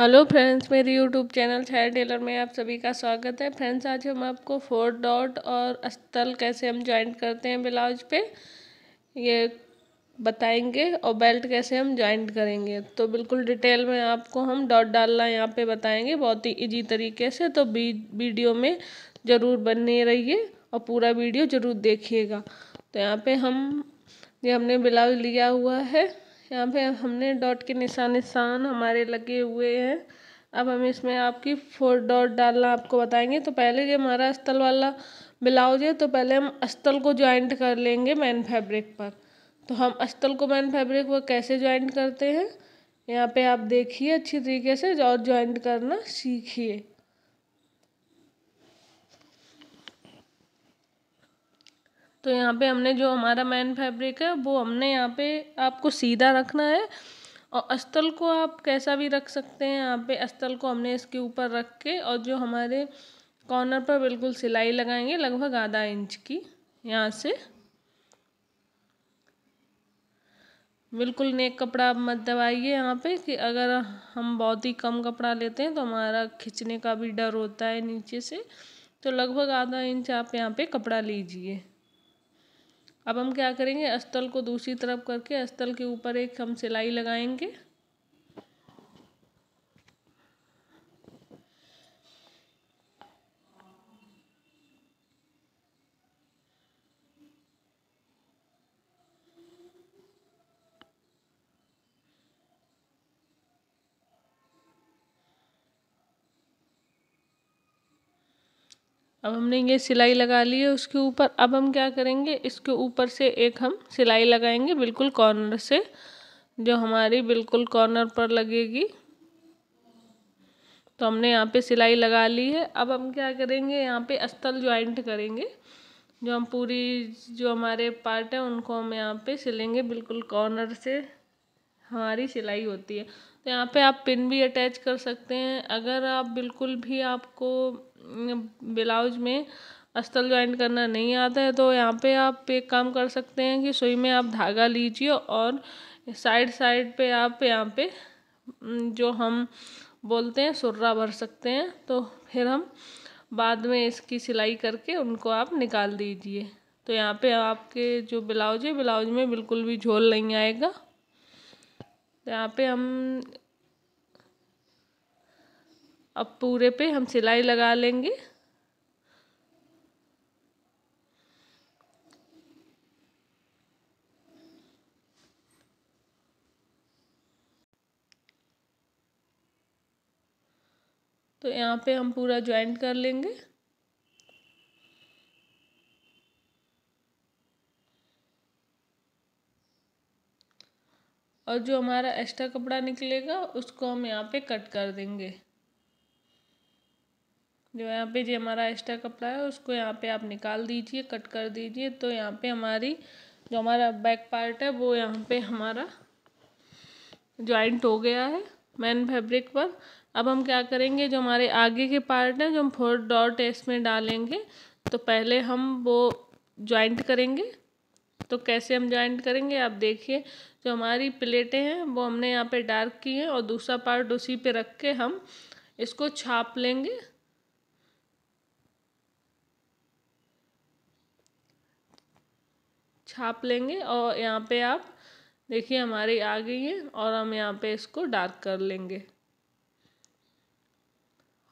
hello friends मेरे YouTube channel छाय टेलर में आप सभी का स्वागत है फ्रेंड्स आज हम आपको फोर डॉट और अस्तल कैसे हम ज्वाइंट करते हैं ब्लाउज पे ये बताएंगे और बेल्ट कैसे हम ज्वाइंट करेंगे तो बिल्कुल डिटेल में आपको हम डॉट डालना यहाँ पे बताएंगे बहुत ही इजी तरीके से तो वीडियो में ज़रूर बने रहिए और पूरा वीडियो ज़रूर देखिएगा तो यहाँ पर हम ये हमने ब्लाउज लिया हुआ है यहाँ पे हमने डॉट के निशान निशान हमारे लगे हुए हैं अब हम इसमें आपकी फोर डॉट डालना आपको बताएंगे तो पहले जो हमारा अस्तल वाला ब्लाउज है तो पहले हम अस्तल को ज्वाइंट कर लेंगे मैन फैब्रिक पर तो हम अस्तल को मैन फैब्रिक पर कैसे ज्वाइंट करते हैं यहाँ पे आप देखिए अच्छी तरीके से और ज्वाइंट करना सीखिए तो यहाँ पे हमने जो हमारा मैन फैब्रिक है वो हमने यहाँ पे आपको सीधा रखना है और अस्तल को आप कैसा भी रख सकते हैं यहाँ पे अस्तल को हमने इसके ऊपर रख के और जो हमारे कॉर्नर पर बिल्कुल सिलाई लगाएंगे लगभग आधा इंच की यहाँ से बिल्कुल नेक कपड़ा आप मत दबाइए यहाँ पे कि अगर हम बहुत ही कम कपड़ा लेते हैं तो हमारा खींचने का भी डर होता है नीचे से तो लगभग आधा इंच आप यहाँ पे कपड़ा लीजिए अब हम क्या करेंगे अस्तल को दूसरी तरफ करके अस्तल के ऊपर एक हम सिलाई लगाएंगे अब हमने ये सिलाई लगा ली है उसके ऊपर अब हम क्या करेंगे इसके ऊपर से एक हम सिलाई लगाएंगे बिल्कुल कॉर्नर से जो हमारी बिल्कुल कॉर्नर पर लगेगी तो हमने यहाँ पे सिलाई लगा ली है अब हम क्या करेंगे यहाँ पे अस्तल ज्वाइंट करेंगे जो हम पूरी जो हमारे पार्ट हैं उनको हम यहाँ पे सिलेंगे बिल्कुल कॉर्नर से हमारी सिलाई होती है तो यहाँ पे आप पिन भी अटैच कर सकते हैं अगर आप बिल्कुल भी आपको ब्लाउज में अस्तल ज्वाइन करना नहीं आता है तो यहाँ पे आप एक काम कर सकते हैं कि सुई में आप धागा लीजिए और साइड साइड पे आप यहाँ पे जो हम बोलते हैं सुर्रा भर सकते हैं तो फिर हम बाद में इसकी सिलाई करके उनको आप निकाल दीजिए तो यहाँ पे आपके जो ब्लाउज है ब्लाउज में बिल्कुल भी झोल नहीं आएगा तो यहाँ पे हम अब पूरे पे हम सिलाई लगा लेंगे तो यहाँ पे हम पूरा ज्वाइंट कर लेंगे और जो हमारा एक्स्ट्रा कपड़ा निकलेगा उसको हम यहाँ पे कट कर देंगे जो यहाँ पे जो हमारा एक्स्ट्रा कपड़ा है उसको यहाँ पे आप निकाल दीजिए कट कर दीजिए तो यहाँ पे हमारी जो हमारा बैक पार्ट है वो यहाँ पे हमारा जॉइंट हो गया है मैन फैब्रिक पर अब हम क्या करेंगे जो हमारे आगे के पार्ट हैं जो हम फोर डॉट एस में डालेंगे तो पहले हम वो जॉइंट करेंगे तो कैसे हम ज्वाइंट करेंगे आप देखिए जो हमारी प्लेटें हैं वो हमने यहाँ पे डार्क की हैं और दूसरा पार्ट उसी पे रख के हम इसको छाप लेंगे छाप लेंगे और यहाँ पे आप देखिए हमारी आ गई है और हम यहाँ पे इसको डार्क कर लेंगे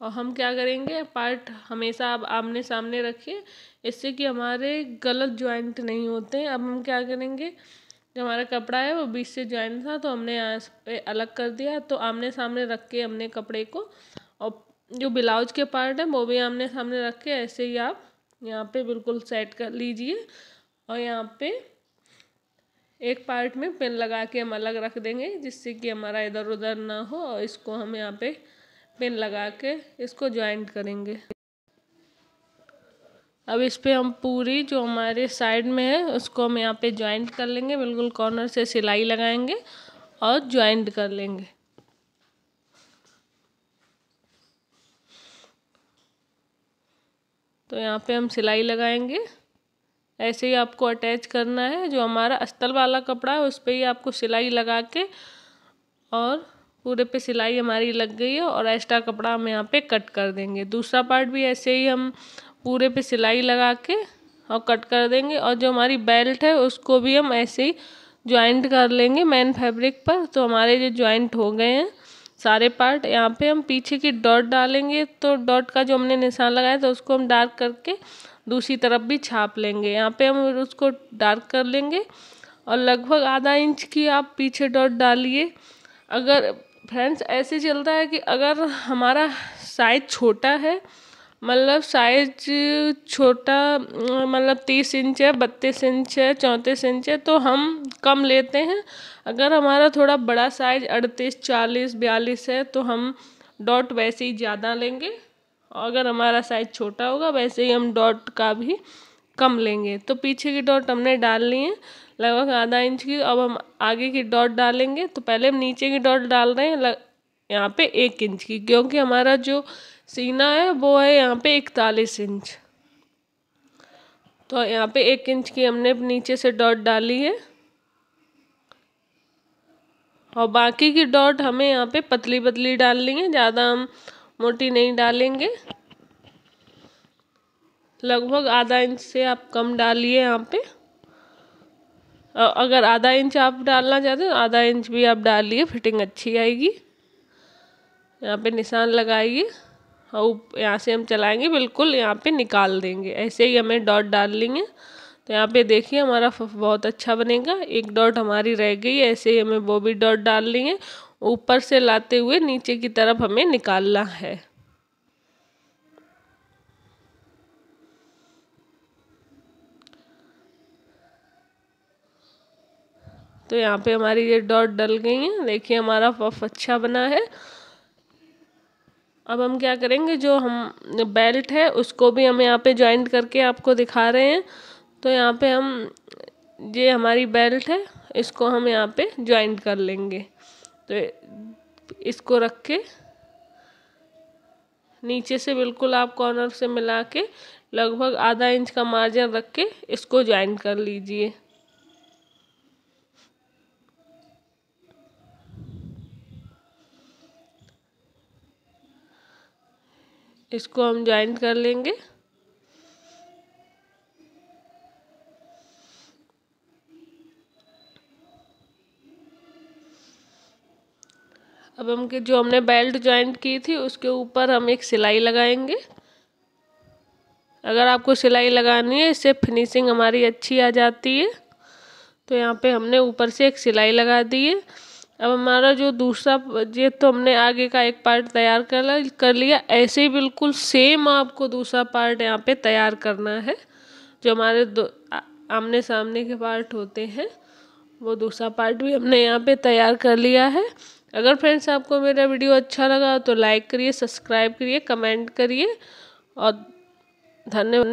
और हम क्या करेंगे पार्ट हमेशा आप आमने सामने रखिए इससे कि हमारे गलत ज्वाइंट नहीं होते अब हम क्या करेंगे जो हमारा कपड़ा है वो बीच से ज्वाइंट था तो हमने यहाँ पे अलग कर दिया तो आमने सामने रख के हमने कपड़े को और जो ब्लाउज के पार्ट है वो भी आमने सामने रख के ऐसे ही आप यहाँ पे बिल्कुल सेट कर लीजिए और यहाँ पे एक पार्ट में पेन लगा के हम अलग रख देंगे जिससे कि हमारा इधर उधर ना हो और इसको हम यहाँ पे पेन लगा के इसको ज्वाइंट करेंगे अब इस पर हम पूरी जो हमारे साइड में है उसको हम यहाँ पे ज्वाइंट कर लेंगे बिल्कुल कॉर्नर से सिलाई लगाएंगे और ज्वाइंट कर लेंगे तो यहाँ पे हम सिलाई लगाएंगे ऐसे ही आपको अटैच करना है जो हमारा अस्तल वाला कपड़ा है उस पर ही आपको सिलाई लगा के और पूरे पे सिलाई हमारी लग गई है और एक्स्ट्रा कपड़ा हम यहाँ पे कट कर देंगे दूसरा पार्ट भी ऐसे ही हम पूरे पे सिलाई लगा के और कट कर देंगे और जो हमारी बेल्ट है उसको भी हम ऐसे ही ज्वाइंट कर लेंगे मेन फैब्रिक पर तो हमारे जो ज्वाइंट हो गए हैं सारे पार्ट यहाँ पे हम पीछे की डॉट डालेंगे तो डॉट का जो हमने निशान लगाया था तो उसको हम डार्क करके दूसरी तरफ भी छाप लेंगे यहाँ पे हम उसको डार्क कर लेंगे और लगभग आधा इंच की आप पीछे डॉट डालिए अगर फ्रेंड्स ऐसे चलता है कि अगर हमारा साइज छोटा है मतलब साइज छोटा मतलब तीस इंच है बत्तीस इंच है चौंतीस इंच है तो हम कम लेते हैं अगर हमारा थोड़ा बड़ा साइज अड़तीस चालीस बयालीस है तो हम डॉट वैसे ही ज़्यादा लेंगे अगर हमारा साइज छोटा होगा वैसे ही हम डॉट का भी कम लेंगे तो पीछे की डॉट हमने डाल ली है लगभग आधा इंच की अब हम आगे की डॉट डालेंगे तो पहले हम नीचे की डॉट डाल रहे हैं लग, यहाँ पे एक इंच की क्योंकि हमारा जो सीना है वो है यहाँ पे इकतालीस इंच तो यहाँ पे एक इंच की हमने नीचे से डॉट डाली है और बाकी की डॉट हमें यहाँ पे पतली पतली डालनी है ज़्यादा हम मोटी नहीं डालेंगे लगभग आधा इंच से आप कम डालिए यहाँ पे अगर आधा इंच आप डालना चाहते हो तो आधा इंच भी आप डालिए फिटिंग अच्छी आएगी यहाँ पे निशान लगाइए और यहाँ से हम चलाएंगे बिल्कुल यहाँ पे निकाल देंगे ऐसे ही हमें डॉट डाल लेंगे तो यहाँ पे देखिए हमारा बहुत अच्छा बनेगा एक डॉट हमारी रह गई ऐसे ही हमें वो भी डॉट डाल लेंगे ऊपर से लाते हुए नीचे की तरफ हमें निकालना है तो यहाँ पे हमारी ये डॉट डल गई है देखिए हमारा पफ अच्छा बना है अब हम क्या करेंगे जो हम बेल्ट है उसको भी हम यहाँ पे ज्वाइंट करके आपको दिखा रहे हैं तो यहाँ पे हम ये हमारी बेल्ट है इसको हम यहाँ पे ज्वाइंट कर लेंगे तो इसको रख के नीचे से बिल्कुल आप कॉर्नर से मिला के लगभग आधा इंच का मार्जिन रख के इसको ज्वाइन कर लीजिए इसको हम ज्वाइन कर लेंगे अब हम के जो हमने बेल्ट ज्वाइंट की थी उसके ऊपर हम एक सिलाई लगाएंगे अगर आपको सिलाई लगानी है इससे फिनिशिंग हमारी अच्छी आ जाती है तो यहाँ पे हमने ऊपर से एक सिलाई लगा दी है अब हमारा जो दूसरा ये तो हमने आगे का एक पार्ट तैयार कर कर लिया ऐसे ही बिल्कुल सेम आपको दूसरा पार्ट यहाँ पे तैयार करना है जो हमारे दो आमने सामने के पार्ट होते हैं वो दूसरा पार्ट भी हमने यहाँ पे तैयार कर लिया है अगर फ्रेंड्स आपको मेरा वीडियो अच्छा लगा तो लाइक करिए सब्सक्राइब करिए कमेंट करिए और धन्यवाद